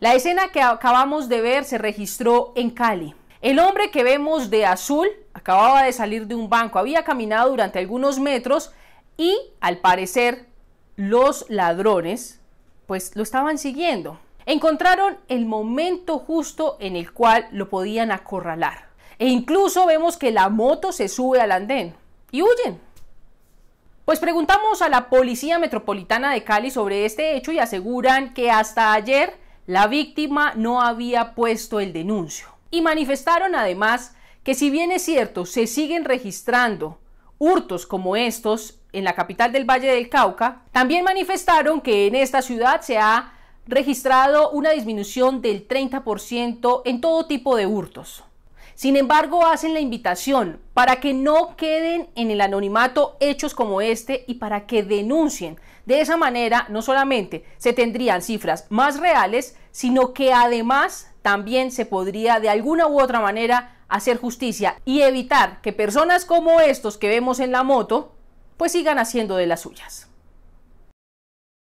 La escena que acabamos de ver se registró en Cali. El hombre que vemos de azul acababa de salir de un banco, había caminado durante algunos metros y al parecer los ladrones pues lo estaban siguiendo. Encontraron el momento justo en el cual lo podían acorralar. E incluso vemos que la moto se sube al andén y huyen. Pues preguntamos a la Policía Metropolitana de Cali sobre este hecho y aseguran que hasta ayer la víctima no había puesto el denuncio. Y manifestaron además que si bien es cierto, se siguen registrando hurtos como estos en la capital del Valle del Cauca, también manifestaron que en esta ciudad se ha registrado una disminución del 30% en todo tipo de hurtos. Sin embargo, hacen la invitación para que no queden en el anonimato hechos como este y para que denuncien. De esa manera, no solamente se tendrían cifras más reales, sino que además también se podría de alguna u otra manera hacer justicia y evitar que personas como estos que vemos en la moto, pues sigan haciendo de las suyas.